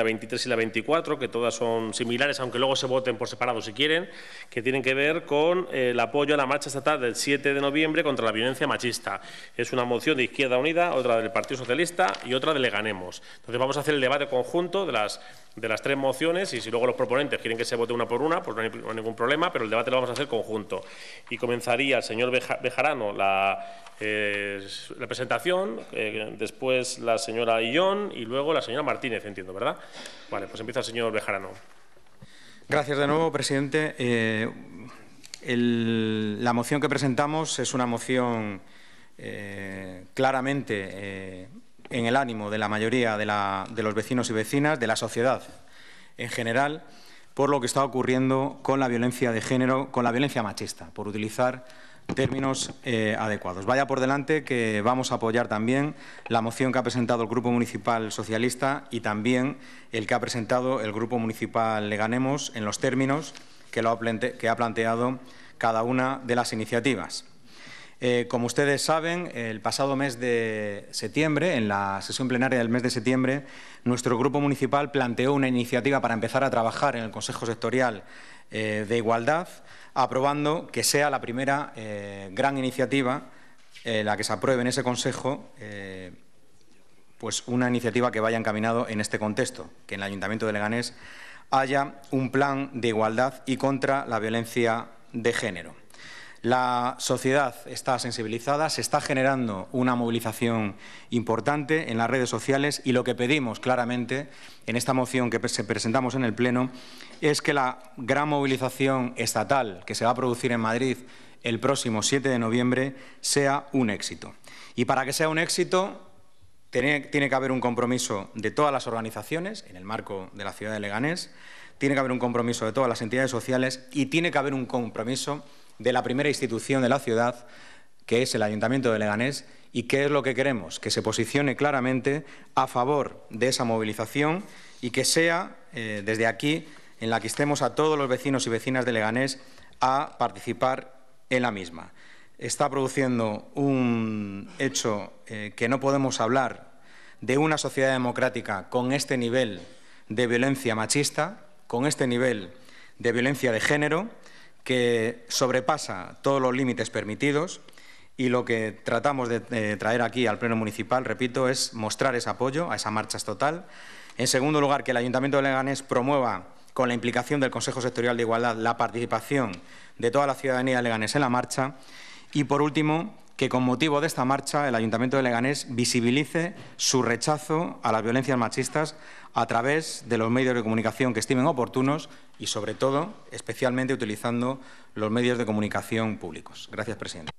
la 23 y la 24, que todas son similares, aunque luego se voten por separado si quieren, que tienen que ver con eh, el apoyo a la marcha estatal del 7 de noviembre contra la violencia machista. Es una moción de Izquierda Unida, otra del Partido Socialista y otra de Leganemos. Entonces vamos a hacer el debate conjunto de las, de las tres mociones y si luego los proponentes quieren que se vote una por una, pues no hay, ningún problema, pero el debate lo vamos a hacer conjunto. Y comenzaría el señor Bejarano la, eh, la presentación, eh, después la señora Illón y luego la señora Martínez, entiendo, ¿verdad? Vale, pues empieza el señor Bejarano. Gracias de nuevo, presidente. Eh, la moción que presentamos es una moción eh, claramente eh, en el ánimo de la mayoría de, de los vecinos y vecinas, de la sociedad en general, por lo que está ocurriendo con la violencia de género, con la violencia machista, por utilizar términos eh, adecuados. Vaya por delante que vamos a apoyar también la moción que ha presentado el Grupo Municipal Socialista y también el que ha presentado el Grupo Municipal Leganemos en los términos que, lo ha, que ha planteado cada una de las iniciativas. Eh, como ustedes saben, el pasado mes de septiembre, en la sesión plenaria del mes de septiembre, nuestro grupo municipal planteó una iniciativa para empezar a trabajar en el Consejo Sectorial eh, de Igualdad aprobando que sea la primera eh, gran iniciativa en eh, la que se apruebe en ese Consejo eh, pues una iniciativa que vaya encaminado en este contexto, que en el Ayuntamiento de Leganés haya un plan de igualdad y contra la violencia de género. La sociedad está sensibilizada, se está generando una movilización importante en las redes sociales y lo que pedimos claramente en esta moción que presentamos en el Pleno es que la gran movilización estatal que se va a producir en Madrid el próximo 7 de noviembre sea un éxito. Y para que sea un éxito tiene, tiene que haber un compromiso de todas las organizaciones en el marco de la ciudad de Leganés, tiene que haber un compromiso de todas las entidades sociales y tiene que haber un compromiso de la primera institución de la ciudad, que es el Ayuntamiento de Leganés, y qué es lo que queremos, que se posicione claramente a favor de esa movilización y que sea eh, desde aquí en la que estemos a todos los vecinos y vecinas de Leganés a participar en la misma. Está produciendo un hecho eh, que no podemos hablar de una sociedad democrática con este nivel de violencia machista, con este nivel de violencia de género que sobrepasa todos los límites permitidos y lo que tratamos de traer aquí al Pleno Municipal, repito, es mostrar ese apoyo a esa marcha total. En segundo lugar, que el Ayuntamiento de Leganés promueva con la implicación del Consejo Sectorial de Igualdad la participación de toda la ciudadanía de Leganés en la marcha. Y por último, que con motivo de esta marcha el Ayuntamiento de Leganés visibilice su rechazo a las violencias machistas a través de los medios de comunicación que estimen oportunos y, sobre todo, especialmente utilizando los medios de comunicación públicos. Gracias, presidente.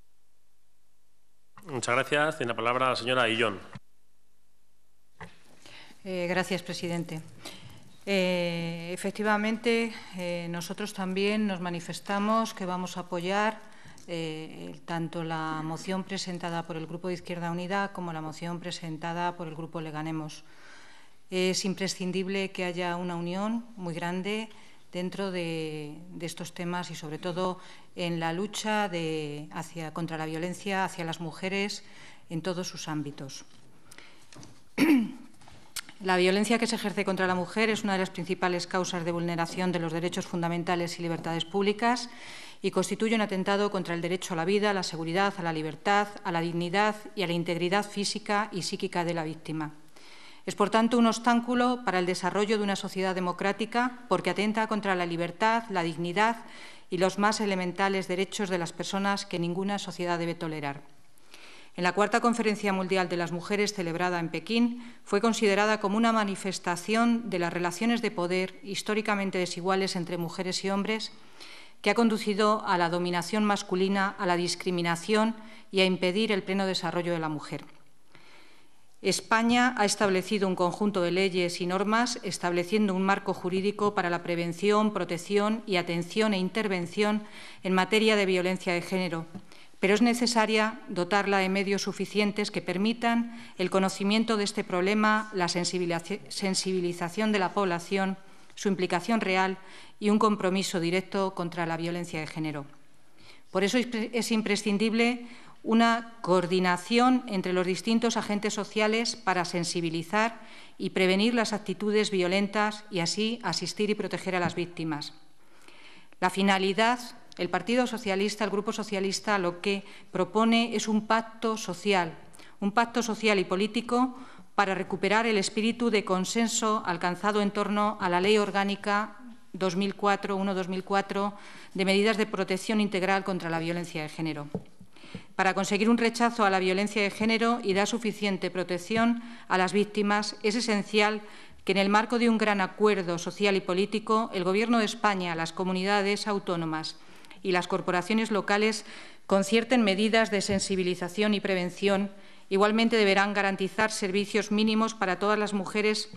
Muchas gracias. Tiene la palabra la señora Illón. Eh, gracias, presidente. Eh, efectivamente, eh, nosotros también nos manifestamos que vamos a apoyar eh, tanto la moción presentada por el Grupo de Izquierda Unida como la moción presentada por el Grupo Leganemos. Es imprescindible que haya una unión muy grande dentro de, estos temas y, sobre todo, en la lucha hacia, contra la violencia hacia las mujeres en todos sus ámbitos. La violencia que se ejerce contra la mujer es una de las principales causas de vulneración de los derechos fundamentales y libertades públicas y constituye un atentado contra el derecho a la vida, a la seguridad, a la libertad, a la dignidad y a la integridad física y psíquica de la víctima. Es, por tanto, un obstáculo para el desarrollo de una sociedad democrática porque atenta contra la libertad, la dignidad y los más elementales derechos de las personas que ninguna sociedad debe tolerar. En la Cuarta Conferencia Mundial de las Mujeres celebrada en Pekín fue considerada como una manifestación de las relaciones de poder históricamente desiguales entre mujeres y hombres que ha conducido a la dominación masculina, a la discriminación y a impedir el pleno desarrollo de la mujer. España ha establecido un conjunto de leyes y normas estableciendo un marco jurídico para la prevención, protección y atención e intervención en materia de violencia de género, pero es necesaria dotarla de medios suficientes que permitan el conocimiento de este problema, la sensibilización de la población, su implicación real y un compromiso directo contra la violencia de género. Por eso es imprescindible una coordinación entre los distintos agentes sociales para sensibilizar y prevenir las actitudes violentas y así asistir y proteger a las víctimas. La finalidad, el Partido Socialista, el Grupo Socialista, lo que propone es un pacto social, un pacto social y político para recuperar el espíritu de consenso alcanzado en torno a la Ley Orgánica 2004-1-2004 de medidas de protección integral contra la violencia de género para conseguir un rechazo a la violencia de género y dar suficiente protección a las víctimas, es esencial que en el marco de un gran acuerdo social y político, el Gobierno de España, las comunidades autónomas y las corporaciones locales concierten medidas de sensibilización y prevención Igualmente deberán garantizar servicios mínimos para todas las mujeres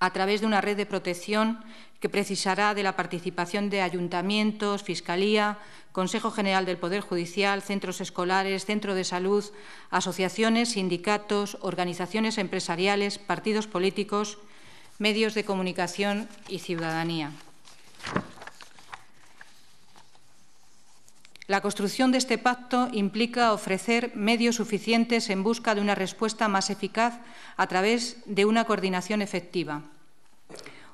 a través de una red de protección que precisará de la participación de ayuntamientos, Fiscalía, Consejo General del Poder Judicial, centros escolares, centro de salud, asociaciones, sindicatos, organizaciones empresariales, partidos políticos, medios de comunicación y ciudadanía. La construcción de este pacto implica ofrecer medios suficientes en busca de una respuesta más eficaz a través de una coordinación efectiva.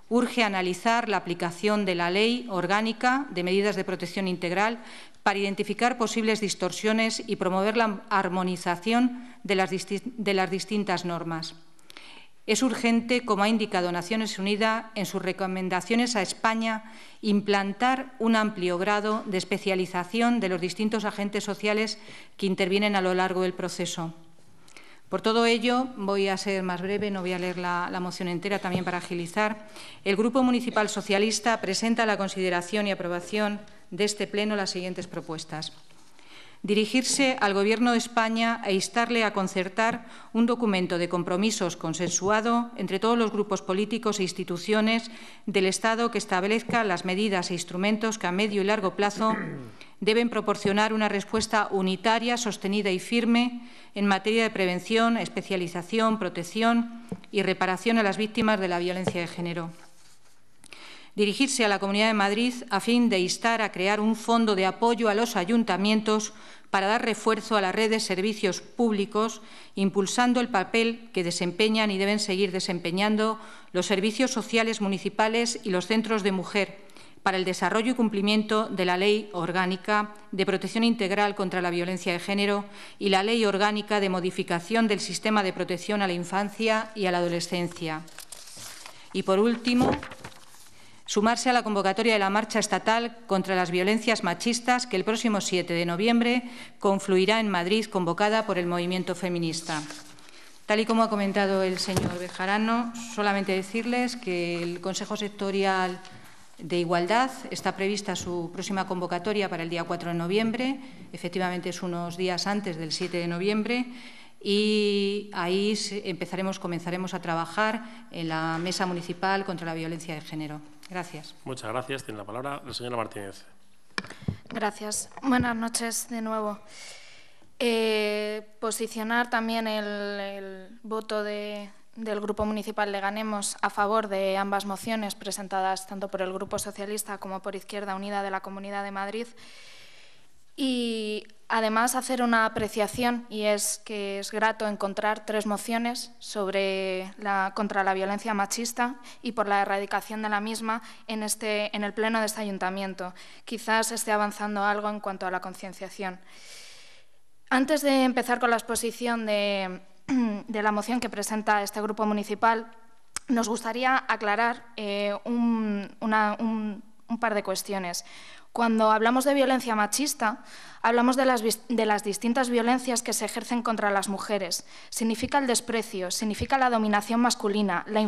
Urge analizar la aplicación de la Ley Orgánica de Medidas de Protección Integral para identificar posibles distorsiones y promover la armonización de las, distintas normas. Es urgente, como ha indicado Naciones Unidas en sus recomendaciones a España, implantar un amplio grado de especialización de los distintos agentes sociales que intervienen a lo largo del proceso. Por todo ello, voy a ser más breve, no voy a leer la, moción entera también para agilizar. El Grupo Municipal Socialista presenta a la consideración y aprobación de este Pleno las siguientes propuestas dirigirse al Gobierno de España e instarle a concertar un documento de compromisos consensuado entre todos los grupos políticos e instituciones del Estado que establezca las medidas e instrumentos que a medio y largo plazo deben proporcionar una respuesta unitaria, sostenida y firme en materia de prevención, especialización, protección y reparación a las víctimas de la violencia de género dirigirse a la Comunidad de Madrid a fin de instar a crear un fondo de apoyo a los ayuntamientos para dar refuerzo a la red de servicios públicos, impulsando el papel que desempeñan y deben seguir desempeñando los servicios sociales municipales y los centros de mujer para el desarrollo y cumplimiento de la Ley Orgánica de Protección Integral contra la Violencia de Género y la Ley Orgánica de Modificación del Sistema de Protección a la Infancia y a la Adolescencia. Y, por último, sumarse a la convocatoria de la marcha estatal contra las violencias machistas que el próximo 7 de noviembre confluirá en Madrid, convocada por el movimiento feminista. Tal y como ha comentado el señor Bejarano, solamente decirles que el Consejo Sectorial de Igualdad está prevista su próxima convocatoria para el día 4 de noviembre, efectivamente es unos días antes del 7 de noviembre, y ahí empezaremos, comenzaremos a trabajar en la Mesa Municipal contra la Violencia de Género. Gracias. Muchas gracias. Tiene la palabra la señora Martínez. Gracias. Buenas noches de nuevo. Eh, posicionar también el, voto del Grupo Municipal de Ganemos a favor de ambas mociones presentadas tanto por el Grupo Socialista como por Izquierda Unida de la Comunidad de Madrid. Y Además, hacer una apreciación, y es que es grato encontrar tres mociones sobre contra la violencia machista y por la erradicación de la misma en, este, en el Pleno de este Ayuntamiento. Quizás esté avanzando algo en cuanto a la concienciación. Antes de empezar con la exposición de, la moción que presenta este Grupo Municipal, nos gustaría aclarar eh, un par de cuestiones. Cuando hablamos de violencia machista, hablamos de las, distintas violencias que se ejercen contra las mujeres. Significa el desprecio, significa la dominación masculina, la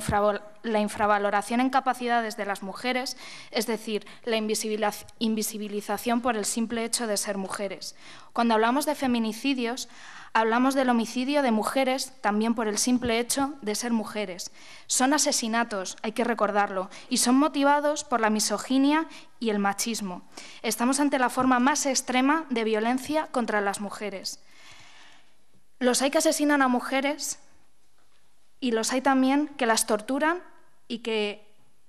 infravaloración en capacidades de las mujeres, es decir, la invisibilización por el simple hecho de ser mujeres. Cuando hablamos de feminicidios, Hablamos del homicidio de mujeres también por el simple hecho de ser mujeres. Son asesinatos, hay que recordarlo, y son motivados por la misoginia y el machismo. Estamos ante la forma más extrema de violencia contra las mujeres. Los hay que asesinan a mujeres y los hay también que las torturan y que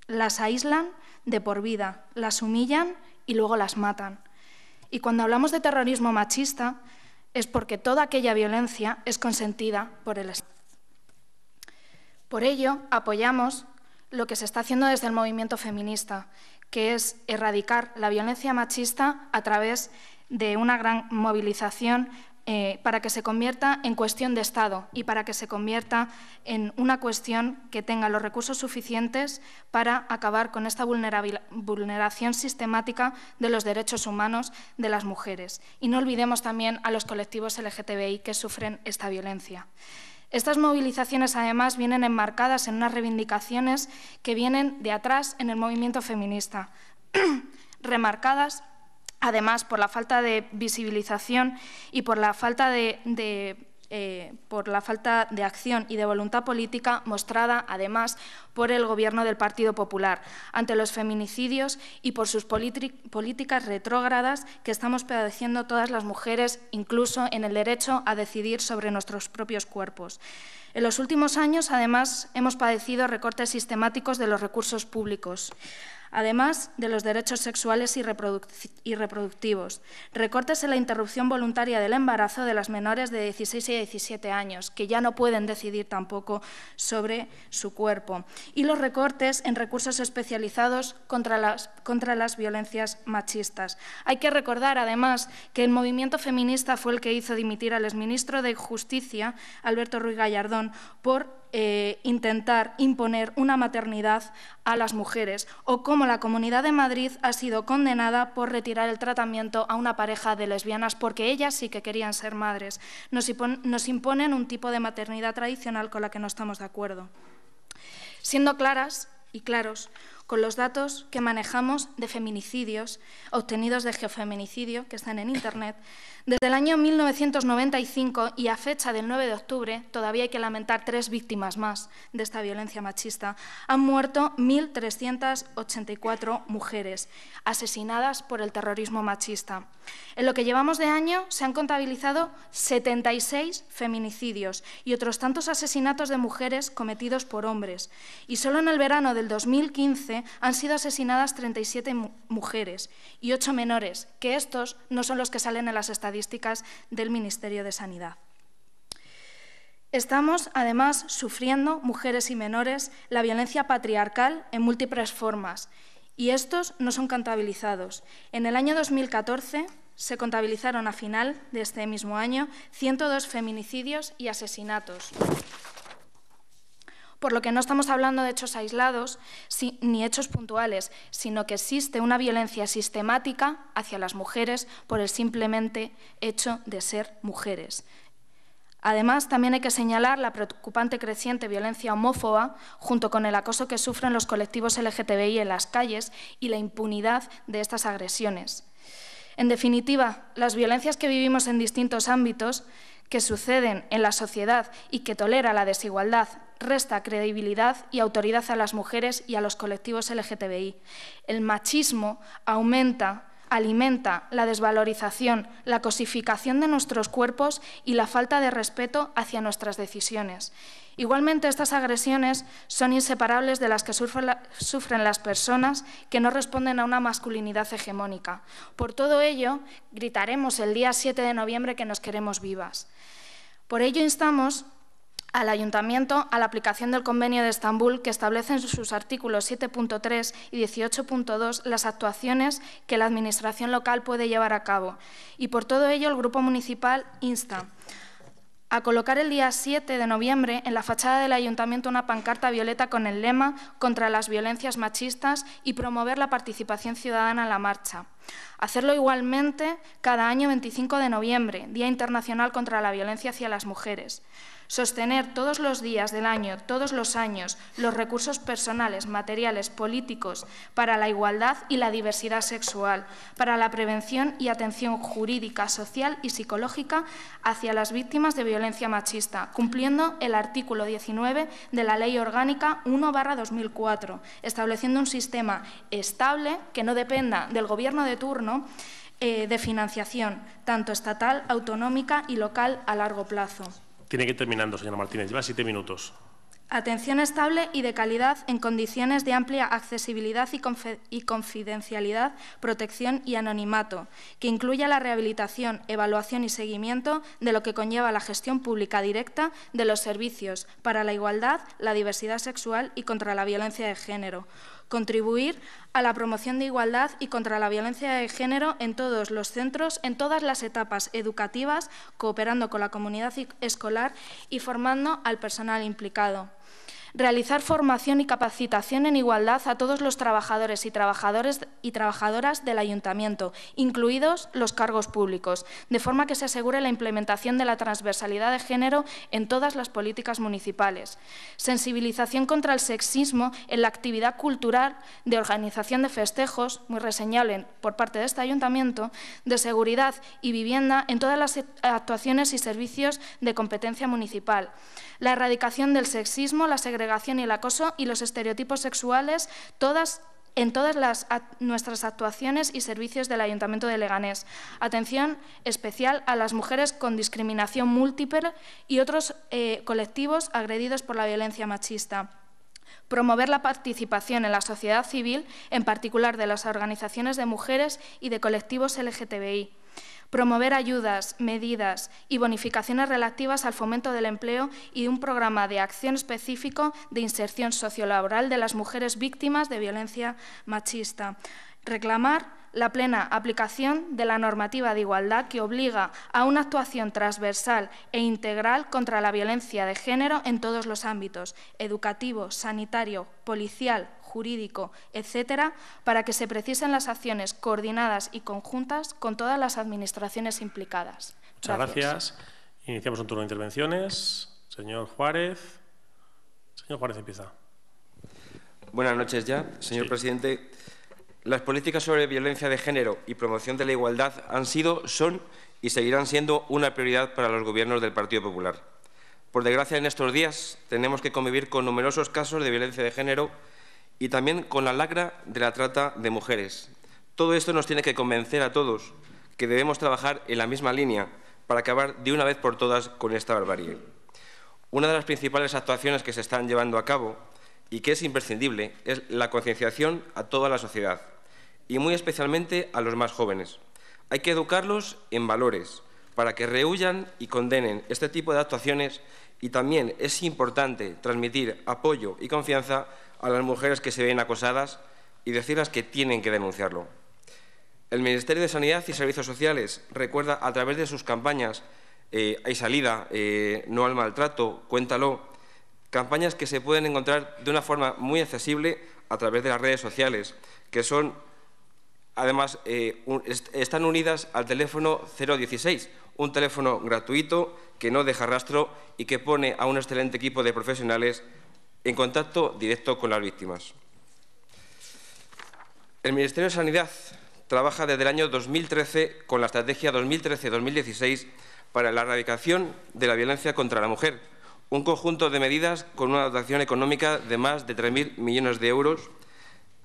las aíslan de por vida, las humillan y luego las matan. Y cuando hablamos de terrorismo machista, es porque toda aquella violencia es consentida por el Estado. Por ello, apoyamos lo que se está haciendo desde el movimiento feminista, que es erradicar la violencia machista a través de una gran movilización eh, para que se convierta en cuestión de Estado y para que se convierta en una cuestión que tenga los recursos suficientes para acabar con esta vulneración sistemática de los derechos humanos de las mujeres. Y no olvidemos también a los colectivos LGTBI que sufren esta violencia. Estas movilizaciones, además, vienen enmarcadas en unas reivindicaciones que vienen de atrás en el movimiento feminista, remarcadas Además, por la falta de visibilización y por la falta de, eh, por la falta de acción y de voluntad política mostrada, además, por el Gobierno del Partido Popular ante los feminicidios y por sus políticas retrógradas que estamos padeciendo todas las mujeres, incluso en el derecho a decidir sobre nuestros propios cuerpos. En los últimos años, además, hemos padecido recortes sistemáticos de los recursos públicos además de los derechos sexuales y, reproductivos, recortes en la interrupción voluntaria del embarazo de las menores de 16 y 17 años, que ya no pueden decidir tampoco sobre su cuerpo, y los recortes en recursos especializados contra las, violencias machistas. Hay que recordar, además, que el movimiento feminista fue el que hizo dimitir al exministro de Justicia, Alberto Ruiz Gallardón, por eh, intentar imponer una maternidad a las mujeres o como la Comunidad de Madrid ha sido condenada por retirar el tratamiento a una pareja de lesbianas porque ellas sí que querían ser madres. Nos, nos imponen un tipo de maternidad tradicional con la que no estamos de acuerdo. Siendo claras y claros, con los datos que manejamos de feminicidios obtenidos de geofeminicidio, que están en Internet, desde el año 1995 y a fecha del 9 de octubre, todavía hay que lamentar tres víctimas más de esta violencia machista, han muerto 1.384 mujeres asesinadas por el terrorismo machista. En lo que llevamos de año se han contabilizado 76 feminicidios y otros tantos asesinatos de mujeres cometidos por hombres. Y solo en el verano del 2015 han sido asesinadas 37 mujeres y 8 menores, que estos no son los que salen en las estadísticas del Ministerio de Sanidad. Estamos, además, sufriendo, mujeres y menores, la violencia patriarcal en múltiples formas, y estos no son contabilizados. En el año 2014 se contabilizaron a final de este mismo año 102 feminicidios y asesinatos por lo que no estamos hablando de hechos aislados ni hechos puntuales, sino que existe una violencia sistemática hacia las mujeres por el simplemente hecho de ser mujeres. Además, también hay que señalar la preocupante creciente violencia homófoba, junto con el acoso que sufren los colectivos LGTBI en las calles y la impunidad de estas agresiones. En definitiva, las violencias que vivimos en distintos ámbitos que suceden en la sociedad y que tolera la desigualdad resta credibilidad y autoridad a las mujeres y a los colectivos LGTBI. El machismo aumenta, alimenta la desvalorización, la cosificación de nuestros cuerpos y la falta de respeto hacia nuestras decisiones. Igualmente, estas agresiones son inseparables de las que sufren las personas que no responden a una masculinidad hegemónica. Por todo ello, gritaremos el día 7 de noviembre que nos queremos vivas. Por ello, instamos al Ayuntamiento a la aplicación del Convenio de Estambul que establece en sus artículos 7.3 y 18.2 las actuaciones que la Administración local puede llevar a cabo. Y por todo ello, el Grupo Municipal insta a colocar el día 7 de noviembre en la fachada del ayuntamiento una pancarta violeta con el lema contra las violencias machistas y promover la participación ciudadana en la marcha. Hacerlo igualmente cada año 25 de noviembre, Día Internacional contra la Violencia hacia las Mujeres. Sostener todos los días del año, todos los años, los recursos personales, materiales, políticos para la igualdad y la diversidad sexual, para la prevención y atención jurídica, social y psicológica hacia las víctimas de violencia machista, cumpliendo el artículo 19 de la Ley Orgánica 1-2004, estableciendo un sistema estable que no dependa del Gobierno de turno eh, de financiación, tanto estatal, autonómica y local a largo plazo. Tiene que ir terminando, señora Martínez. Lleva siete minutos. Atención estable y de calidad en condiciones de amplia accesibilidad y, y, confidencialidad, protección y anonimato, que incluya la rehabilitación, evaluación y seguimiento de lo que conlleva la gestión pública directa de los servicios para la igualdad, la diversidad sexual y contra la violencia de género, contribuir a la promoción de igualdad y contra la violencia de género en todos los centros, en todas las etapas educativas, cooperando con la comunidad escolar y formando al personal implicado realizar formación y capacitación en igualdad a todos los trabajadores y, trabajadores y trabajadoras del ayuntamiento, incluidos los cargos públicos, de forma que se asegure la implementación de la transversalidad de género en todas las políticas municipales. Sensibilización contra el sexismo en la actividad cultural de organización de festejos, muy reseñable por parte de este ayuntamiento, de seguridad y vivienda en todas las actuaciones y servicios de competencia municipal. La erradicación del sexismo, la segregación y el acoso y los estereotipos sexuales, todas en todas las nuestras actuaciones y servicios del Ayuntamiento de Leganés. Atención especial a las mujeres con discriminación múltiple y otros eh, colectivos agredidos por la violencia machista promover la participación en la sociedad civil, en particular de las organizaciones de mujeres y de colectivos LGTBI promover ayudas, medidas y bonificaciones relativas al fomento del empleo y un programa de acción específico de inserción sociolaboral de las mujeres víctimas de violencia machista. Reclamar la plena aplicación de la normativa de igualdad que obliga a una actuación transversal e integral contra la violencia de género en todos los ámbitos, educativo, sanitario, policial, jurídico, etcétera, para que se precisen las acciones coordinadas y conjuntas con todas las administraciones implicadas. Muchas gracias. Iniciamos un turno de intervenciones. Señor Juárez. Señor Juárez, empieza. Buenas noches ya, señor presidente. Las políticas sobre violencia de género y promoción de la igualdad han sido, son y seguirán siendo una prioridad para los gobiernos del Partido Popular. Por desgracia, en estos días tenemos que convivir con numerosos casos de violencia de género y también con la lacra de la trata de mujeres. Todo esto nos tiene que convencer a todos que debemos trabajar en la misma línea para acabar de una vez por todas con esta barbarie. Una de las principales actuaciones que se están llevando a cabo y que es imprescindible es la concienciación a toda la sociedad y muy especialmente a los más jóvenes. Hay que educarlos en valores para que rehuyan y condenen este tipo de actuaciones y también es importante transmitir apoyo y confianza a las mujeres que se ven acosadas y decirles que tienen que denunciarlo. El Ministerio de Sanidad y Servicios Sociales recuerda a través de sus campañas eh, Hay salida, eh, No al maltrato, Cuéntalo, campañas que se pueden encontrar de una forma muy accesible a través de las redes sociales, que son además eh, están unidas al teléfono 016, un teléfono gratuito que no deja rastro y que pone a un excelente equipo de profesionales en contacto directo con las víctimas. El Ministerio de Sanidad trabaja desde el año 2013 con la Estrategia 2013-2016 para la erradicación de la violencia contra la mujer, un conjunto de medidas con una dotación económica de más de 3.000 millones de euros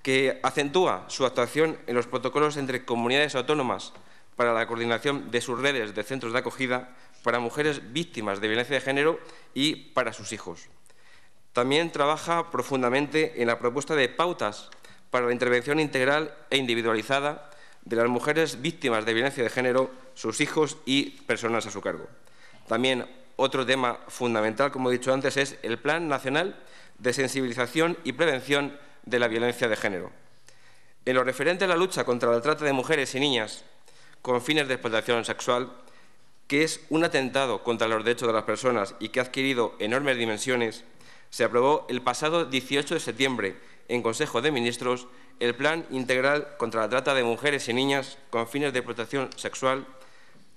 que acentúa su actuación en los protocolos entre comunidades autónomas para la coordinación de sus redes de centros de acogida para mujeres víctimas de violencia de género y para sus hijos. También trabaja profundamente en la propuesta de pautas para la intervención integral e individualizada de las mujeres víctimas de violencia de género, sus hijos y personas a su cargo. También otro tema fundamental, como he dicho antes, es el Plan Nacional de Sensibilización y Prevención de la Violencia de Género. En lo referente a la lucha contra la trata de mujeres y niñas con fines de explotación sexual, que es un atentado contra los derechos de las personas y que ha adquirido enormes dimensiones, se aprobó el pasado 18 de septiembre en Consejo de Ministros el Plan Integral contra la Trata de Mujeres y Niñas con fines de protección sexual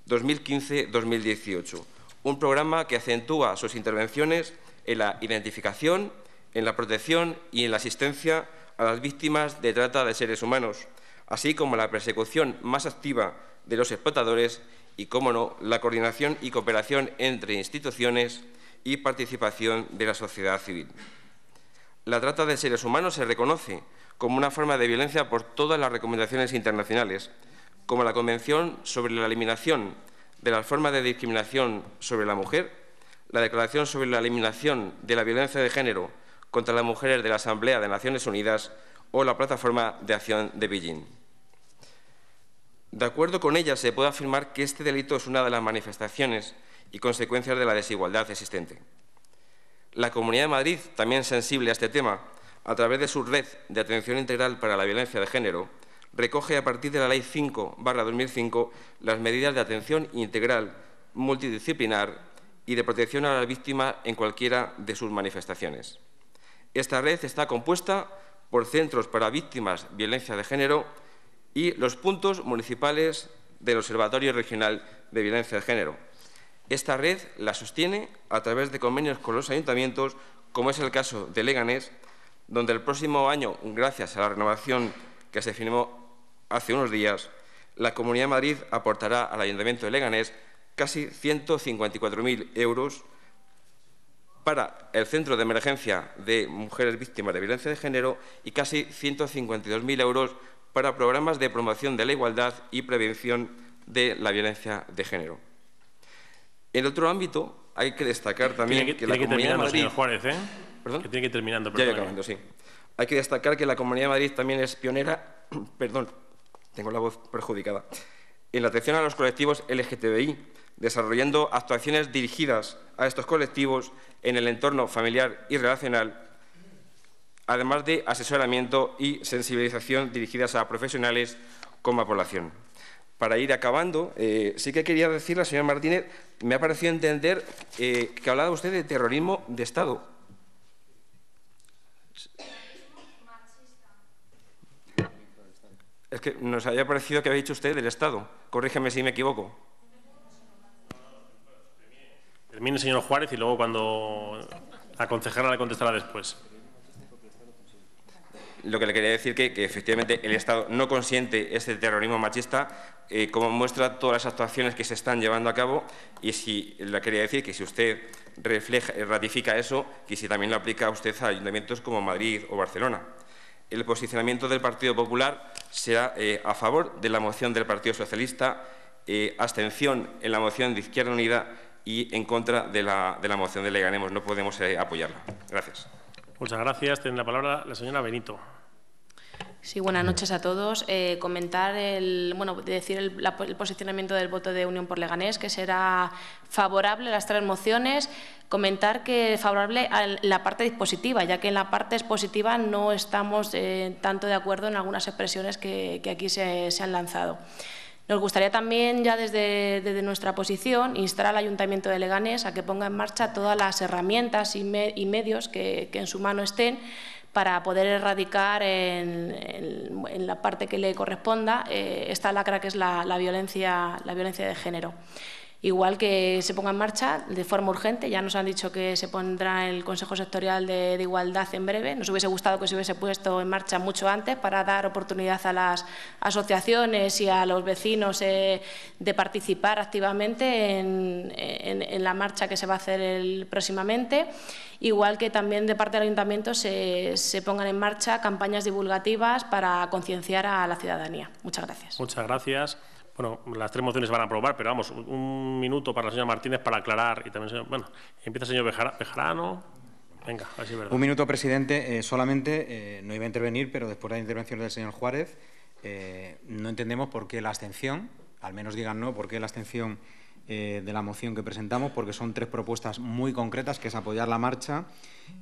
2015-2018, un programa que acentúa sus intervenciones en la identificación, en la protección y en la asistencia a las víctimas de trata de seres humanos, así como la persecución más activa de los explotadores y, como no, la coordinación y cooperación entre instituciones, y participación de la sociedad civil. La trata de seres humanos se reconoce como una forma de violencia por todas las recomendaciones internacionales, como la Convención sobre la Eliminación de las Formas de Discriminación sobre la Mujer, la Declaración sobre la Eliminación de la Violencia de Género contra las Mujeres de la Asamblea de Naciones Unidas o la Plataforma de Acción de Beijing. De acuerdo con ella, se puede afirmar que este delito es una de las manifestaciones y consecuencias de la desigualdad existente. La Comunidad de Madrid, también sensible a este tema, a través de su red de atención integral para la violencia de género, recoge a partir de la Ley 5-2005 las medidas de atención integral, multidisciplinar y de protección a la víctima en cualquiera de sus manifestaciones. Esta red está compuesta por centros para víctimas de violencia de género y los puntos municipales del Observatorio Regional de Violencia de Género, esta red la sostiene a través de convenios con los ayuntamientos, como es el caso de Leganés, donde el próximo año, gracias a la renovación que se firmó hace unos días, la Comunidad de Madrid aportará al Ayuntamiento de Leganés casi 154.000 euros para el Centro de Emergencia de Mujeres Víctimas de Violencia de Género y casi 152.000 euros para programas de promoción de la igualdad y prevención de la violencia de género. En otro ámbito, hay que destacar también que, la Comunidad de Madrid... ¿eh? Que tiene que terminando, Hay que destacar que la Comunidad de Madrid también es pionera, perdón, tengo la voz perjudicada, en la atención a los colectivos LGTBI, desarrollando actuaciones dirigidas a estos colectivos en el entorno familiar y relacional, además de asesoramiento y sensibilización dirigidas a profesionales como a población para ir acabando, eh, sí que quería decirle al señor Martínez, me ha parecido entender eh, que hablaba usted de terrorismo de Estado. Es que nos había parecido que había dicho usted del Estado. Corrígeme si me equivoco. Termine, señor Juárez, y luego cuando la le contestará después lo que le quería decir que, que efectivamente el Estado no consiente este terrorismo machista, eh, como muestra todas las actuaciones que se están llevando a cabo, y si le quería decir que si usted refleja, eh, ratifica eso, que si también lo aplica a usted a ayuntamientos como Madrid o Barcelona. El posicionamiento del Partido Popular será eh, a favor de la moción del Partido Socialista, abstención en la moción de Izquierda Unida y en contra de la, de la moción de Leganemos. No podemos apoyarla. Gracias. Muchas gracias. Tiene la palabra la señora Benito. Sí, buenas noches a todos. Eh, comentar el, bueno, decir el, posicionamiento del voto de Unión por Leganés, que será favorable a las tres mociones. Comentar que favorable a la parte dispositiva, ya que en la parte expositiva no estamos eh, tanto de acuerdo en algunas expresiones que, aquí se, se han lanzado. Nos gustaría también, ya desde, nuestra posición, instar al Ayuntamiento de Leganés a que ponga en marcha todas las herramientas y, medios que, en su mano estén para poder erradicar en, la parte que le corresponda eh, esta lacra que es la, violencia, la violencia de género. Igual que se ponga en marcha de forma urgente, ya nos han dicho que se pondrá el Consejo Sectorial de, Igualdad en breve. Nos hubiese gustado que se hubiese puesto en marcha mucho antes para dar oportunidad a las asociaciones y a los vecinos eh, de participar activamente en, la marcha que se va a hacer próximamente. Igual que también de parte del Ayuntamiento se, se pongan en marcha campañas divulgativas para concienciar a la ciudadanía. Muchas gracias. Muchas gracias. Bueno, las tres mociones van a aprobar, pero vamos, un, minuto para la señora Martínez para aclarar. Y también, bueno, empieza el señor Bejarano. Venga, así es verdad. Un minuto, presidente. Eh, solamente, eh, no iba a intervenir, pero después de la intervención del señor Juárez, eh, no entendemos por qué la abstención, al menos digan no, por qué la abstención de la moción que presentamos, porque son tres propuestas muy concretas, que es apoyar la marcha,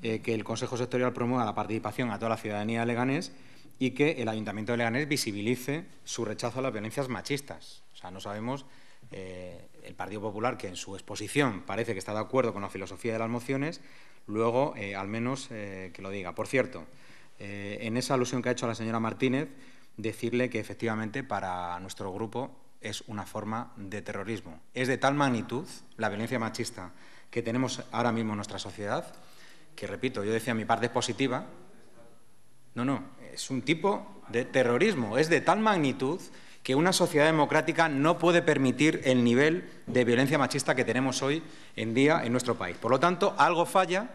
que el Consejo Sectorial promueva la participación a toda la ciudadanía de Leganés y que el Ayuntamiento de Leganés visibilice su rechazo a las violencias machistas. O sea, no sabemos eh, el Partido Popular, que en su exposición parece que está de acuerdo con la filosofía de las mociones, luego eh, al menos eh, que lo diga. Por cierto, en esa alusión que ha hecho la señora Martínez, decirle que efectivamente para nuestro grupo es una forma de terrorismo. Es de tal magnitud la violencia machista que tenemos ahora mismo en nuestra sociedad, que repito, yo decía mi parte es positiva. No, no, es un tipo de terrorismo. Es de tal magnitud que una sociedad democrática no puede permitir el nivel de violencia machista que tenemos hoy en día en nuestro país. Por lo tanto, algo falla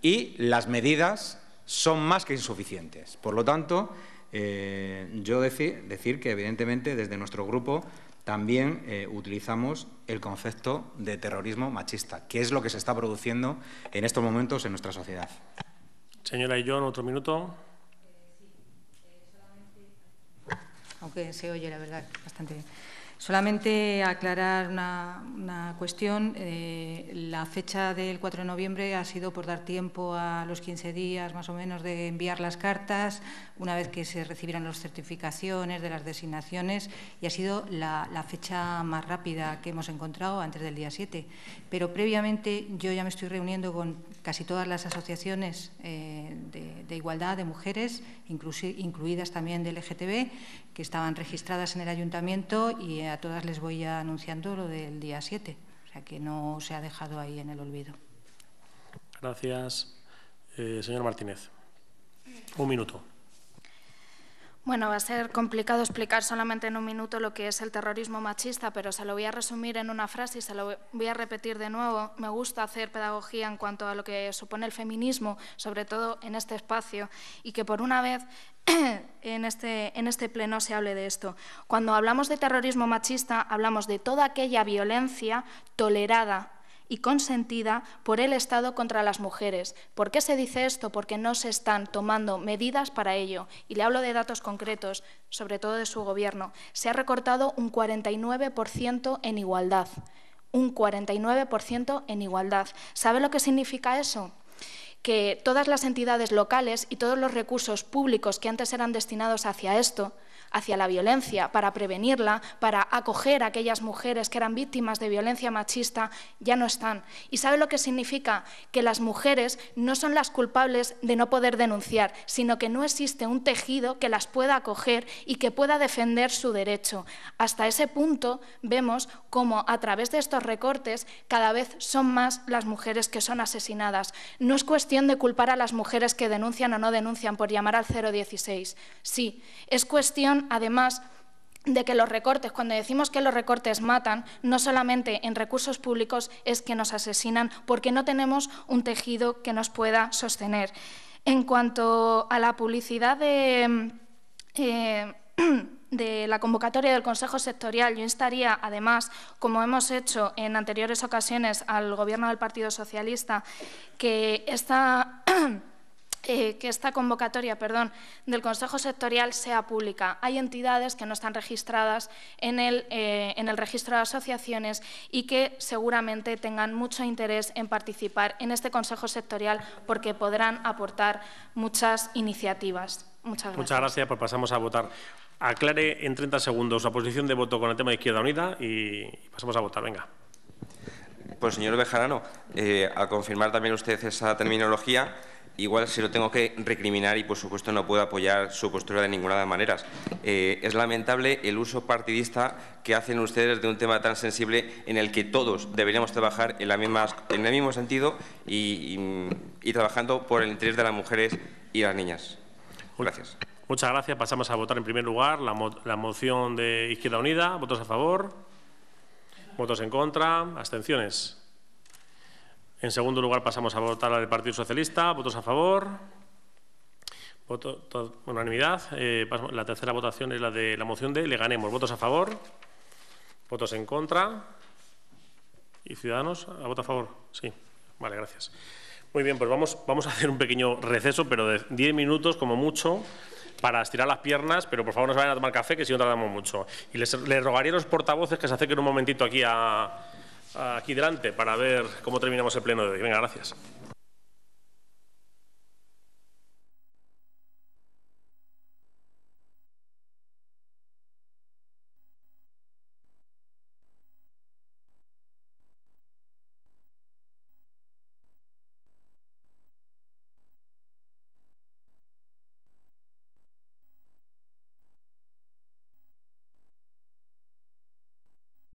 y las medidas son más que insuficientes. Por lo tanto, eh, yo decir, decir, que evidentemente desde nuestro grupo también eh, utilizamos el concepto de terrorismo machista, que es lo que se está produciendo en estos momentos en nuestra sociedad. Señora y otro minuto. aunque se oye, la verdad, bastante bien. Solamente aclarar una, cuestión. Eh, la fecha del 4 de noviembre ha sido por dar tiempo a los 15 días más o menos de enviar las cartas, una vez que se recibieran las certificaciones de las designaciones, y ha sido la, la fecha más rápida que hemos encontrado antes del día 7. Pero previamente yo ya me estoy reuniendo con casi todas las asociaciones eh, de, igualdad de mujeres, incluidas también del LGTB, que estaban registradas en el ayuntamiento y a todas les voy anunciando lo del día 7. O sea que no se ha dejado ahí en el olvido. Gracias. Eh, señor Martínez, un minuto. Bueno, va a ser complicado explicar solamente en un minuto lo que es el terrorismo machista, pero se lo voy a resumir en una frase y se lo voy a repetir de nuevo. Me gusta hacer pedagogía en cuanto a lo que supone el feminismo, sobre todo en este espacio, y que por una vez en este, en este pleno se hable de esto. Cuando hablamos de terrorismo machista, hablamos de toda aquella violencia tolerada y consentida por el Estado contra las mujeres. ¿Por qué se dice esto? Porque no se están tomando medidas para ello. Y le hablo de datos concretos, sobre todo de su gobierno. Se ha recortado un 49% en igualdad. Un 49% en igualdad. ¿Sabe lo que significa eso? que todas las entidades locales y todos los recursos públicos que antes eran destinados hacia esto hacia la violencia, para prevenirla, para acoger a aquellas mujeres que eran víctimas de violencia machista, ya no están. ¿Y sabe lo que significa? Que las mujeres no son las culpables de no poder denunciar, sino que no existe un tejido que las pueda acoger y que pueda defender su derecho. Hasta ese punto vemos cómo a través de estos recortes cada vez son más las mujeres que son asesinadas. No es cuestión de culpar a las mujeres que denuncian o no denuncian por llamar al 016. Sí, es cuestión además, de que los recortes, cuando decimos que los recortes matan, no solamente en recursos públicos es que nos asesinan porque no tenemos un tejido que nos pueda sostener. En cuanto a la publicidad de eh, la convocatoria del Consejo Sectorial, yo instaría, además, como hemos hecho en anteriores ocasiones al Gobierno del Partido Socialista, que esta... Eh, que esta convocatoria perdón, del Consejo Sectorial sea pública. Hay entidades que no están registradas en el, eh, en el registro de asociaciones y que seguramente tengan mucho interés en participar en este Consejo Sectorial porque podrán aportar muchas iniciativas. Muchas gracias. Muchas gracias, pues pasamos a votar. Aclare en 30 segundos la posición de voto con el tema de Izquierda Unida y pasamos a votar. Venga. Pues, señor Bejarano, eh, al confirmar también usted esa terminología, igual si lo tengo que recriminar y por supuesto no puedo apoyar su postura de ninguna de las maneras. Eh, es lamentable el uso partidista que hacen ustedes de un tema tan sensible en el que todos deberíamos trabajar en, la misma, en el mismo sentido y, trabajando por el interés de las mujeres y las niñas. Gracias. Muchas gracias. Pasamos a votar en primer lugar la, la moción de Izquierda Unida. ¿Votos a favor? ¿Votos en contra? ¿Abstenciones? En segundo lugar, pasamos a votar al Partido Socialista. ¿Votos a favor? Voto, unanimidad. Eh, la tercera votación es la de la moción de Le ganemos. ¿Votos a favor? ¿Votos en contra? ¿Y Ciudadanos? ¿A voto a favor? Sí. Vale, gracias. Muy bien, pues vamos, vamos a hacer un pequeño receso, pero de 10 minutos como mucho, para estirar las piernas, pero por favor no se vayan a tomar café, que si no tardamos mucho. Y les, les rogaría a los portavoces que se acerquen un momentito aquí a, aquí delante para ver cómo terminamos el pleno de hoy. Venga, gracias.